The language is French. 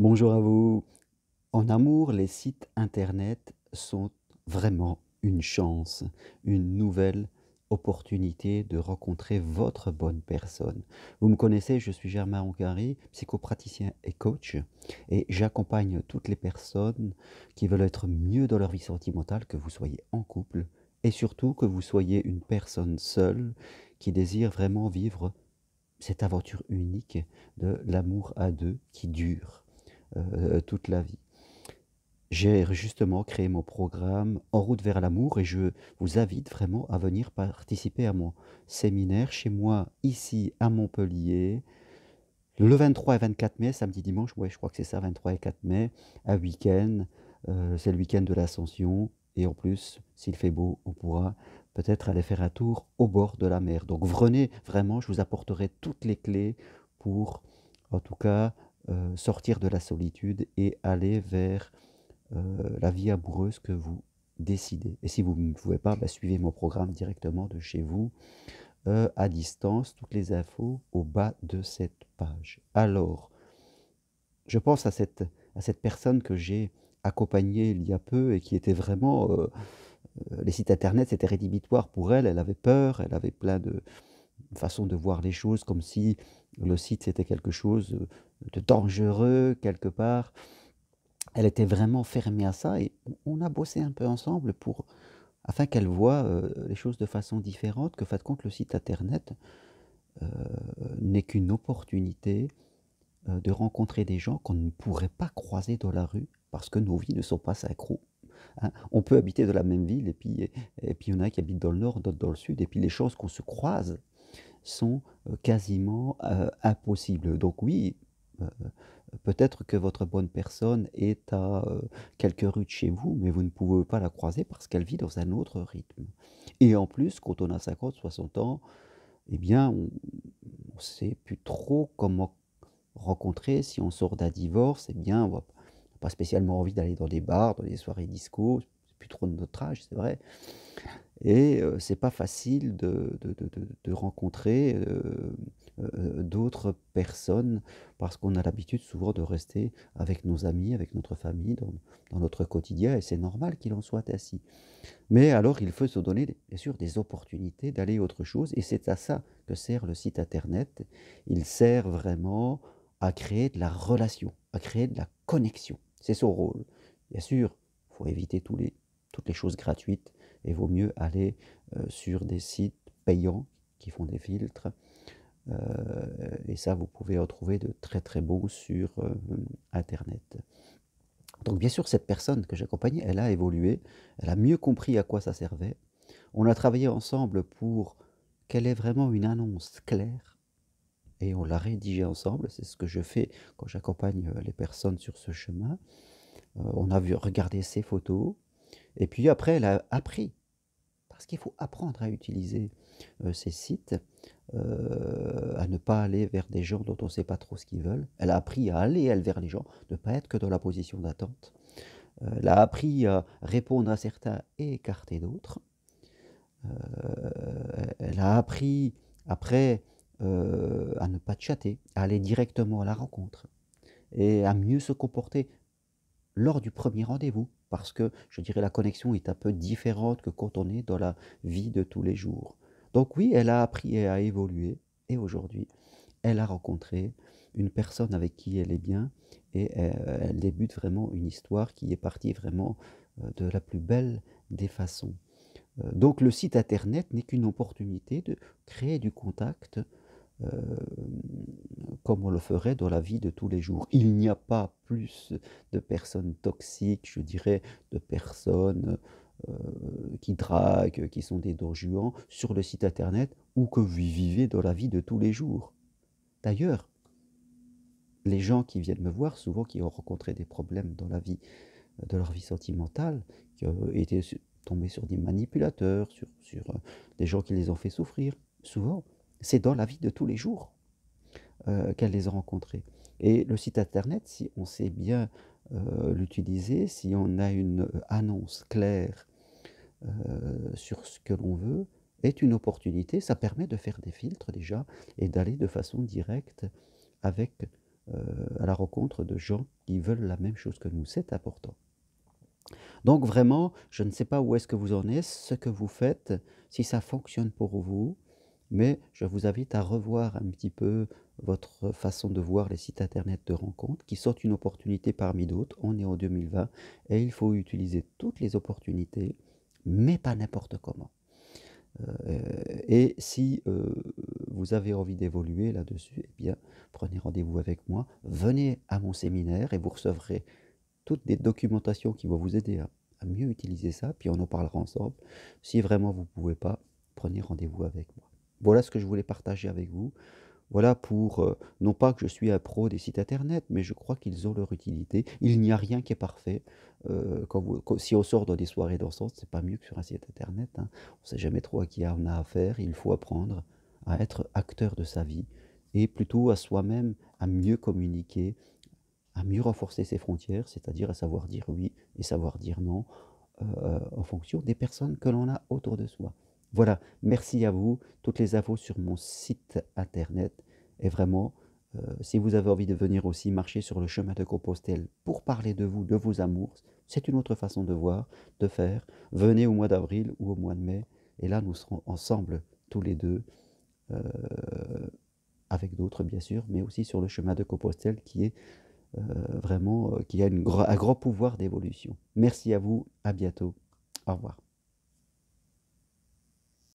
Bonjour à vous. En amour, les sites internet sont vraiment une chance, une nouvelle opportunité de rencontrer votre bonne personne. Vous me connaissez, je suis Germain Roncari, psychopraticien et coach, et j'accompagne toutes les personnes qui veulent être mieux dans leur vie sentimentale, que vous soyez en couple, et surtout que vous soyez une personne seule qui désire vraiment vivre cette aventure unique de l'amour à deux qui dure. Euh, euh, toute la vie. J'ai justement créé mon programme En route vers l'amour et je vous invite vraiment à venir participer à mon séminaire chez moi ici à Montpellier le 23 et 24 mai, samedi, dimanche, ouais, je crois que c'est ça, 23 et 4 mai, un week-end. Euh, c'est le week-end de l'ascension. Et en plus, s'il fait beau, on pourra peut-être aller faire un tour au bord de la mer. Donc venez, vraiment, je vous apporterai toutes les clés pour, en tout cas, euh, sortir de la solitude et aller vers euh, la vie amoureuse que vous décidez. Et si vous ne pouvez pas, bah, suivez mon programme directement de chez vous, euh, à distance, toutes les infos au bas de cette page. Alors, je pense à cette, à cette personne que j'ai accompagnée il y a peu et qui était vraiment... les sites internet, c'était rédhibitoire pour elle, elle avait peur, elle avait plein de, façon de voir les choses comme si le site c'était quelque chose de dangereux quelque part. Elle était vraiment fermée à ça et on a bossé un peu ensemble pour afin qu'elle voit euh, les choses de façon différente, que faites compte le site internet euh, n'est qu'une opportunité euh, de rencontrer des gens qu'on ne pourrait pas croiser dans la rue parce que nos vies ne sont pas synchro. Hein. On peut habiter dans la même ville et puis, et puis il y en a qui habitent dans le nord, d'autres dans le sud, et puis les choses qu'on se croise sont euh, quasiment euh, impossibles. Donc oui, euh, peut-être que votre bonne personne est à quelques rues de chez vous, mais vous ne pouvez pas la croiser parce qu'elle vit dans un autre rythme. Et en plus, quand on a 50, 60 ans, eh bien, on ne sait plus trop comment rencontrer. Si on sort d'un divorce, eh bien, on n'a pas spécialement envie d'aller dans des bars, dans des soirées disco. C'est plus trop notre âge, c'est vrai. Et ce euh, c'est pas facile de, de, de, de rencontrer euh, euh, d'autres personnes parce qu'on a l'habitude souvent de rester avec nos amis, avec notre famille, dans, dans notre quotidien, et c'est normal qu'il en soit ainsi. Mais alors il faut se donner, bien sûr, des opportunités d'aller autre chose, et c'est à ça que sert le site internet. Il sert vraiment à créer de la relation, à créer de la connexion. C'est son rôle. Bien sûr, il faut éviter tous les, toutes les choses gratuites et vaut mieux aller euh, sur des sites payants qui font des filtres. Euh, et ça, vous pouvez en trouver de très très beaux sur euh, Internet. Donc bien sûr, cette personne que j'accompagnais, elle a évolué, elle a mieux compris à quoi ça servait. On a travaillé ensemble pour qu'elle ait vraiment une annonce claire et on l'a rédigée ensemble. C'est ce que je fais quand j'accompagne les personnes sur ce chemin. on a vu, regardé ses photos, et puis après, elle a appris. Parce qu'il faut apprendre à utiliser euh, ces sites, euh, à ne pas aller vers des gens dont on ne sait pas trop ce qu'ils veulent. Elle a appris à aller, elle, vers les gens, ne pas être que dans la position d'attente. Euh, elle a appris à répondre à certains et écarter d'autres. elle a appris, après, à ne pas chatter, à aller directement à la rencontre et à mieux se comporter lors du premier rendez-vous, parce que je dirais la connexion est un peu différente que quand on est dans la vie de tous les jours. Donc oui, elle a appris et a évolué, et aujourd'hui, elle a rencontré une personne avec qui elle est bien, et euh, elle débute vraiment une histoire qui est partie vraiment euh, de la plus belle des façons. Euh, donc le site internet n'est qu'une opportunité de créer du contact, euh, comme on le ferait dans la vie de tous les jours. Il n'y a pas plus de personnes toxiques, je dirais, de personnes euh, qui draguent, qui sont des donjuans sur le site internet ou que vous vivez dans la vie de tous les jours. D'ailleurs, les gens qui viennent me voir, souvent qui ont rencontré des problèmes dans la vie, euh, de leur vie sentimentale, qui ont été tombés sur des manipulateurs, sur des gens qui les ont fait souffrir, souvent, c'est dans la vie de tous les jours euh, qu'elle les a rencontrés. Et le site internet, si on sait bien euh, l'utiliser, si on a une euh, annonce claire sur ce que l'on veut, est une opportunité. Ça permet de faire des filtres déjà et d'aller de façon directe avec à la rencontre de gens qui veulent la même chose que nous. C'est important. Donc vraiment, je ne sais pas où est-ce que vous en êtes, ce que vous faites, si ça fonctionne pour vous, mais je vous invite à revoir un petit peu votre façon de voir les sites internet de rencontres qui sont une opportunité parmi d'autres. On est en 2020 et il faut utiliser toutes les opportunités, mais pas n'importe comment. Euh, et si euh, vous avez envie d'évoluer là-dessus, eh bien, prenez rendez-vous avec moi, venez à mon séminaire et vous recevrez toutes des documentations qui vont vous aider à, à mieux utiliser ça, puis on en parlera ensemble. Si vraiment vous ne pouvez pas, prenez rendez-vous avec moi. Voilà ce que je voulais partager avec vous. Voilà pour, euh, non pas que je suis un pro des sites internet, mais je crois qu'ils ont leur utilité. Il n'y a rien qui est parfait. Euh, si on sort dans des soirées dansantes, c'est pas mieux que sur un site internet. Hein. On ne sait jamais trop à qui on a affaire. Il faut apprendre à être acteur de sa vie et plutôt à soi-même à mieux communiquer, à mieux renforcer ses frontières, c'est-à-dire à savoir dire oui et savoir dire non euh, en fonction des personnes que l'on a autour de soi. Voilà, merci à vous. Toutes les infos sur mon site internet. Et vraiment, euh, si vous avez envie de venir aussi marcher sur le chemin de Compostelle pour parler de vous, de vos amours, c'est une autre façon de voir, de faire. Venez au mois d'avril ou au mois de mai. Et là, nous serons ensemble, tous les deux, euh, avec d'autres, bien sûr, mais aussi sur le chemin de Compostelle qui est euh, vraiment, qui a une un grand pouvoir d'évolution. Merci à vous. À bientôt. Au revoir.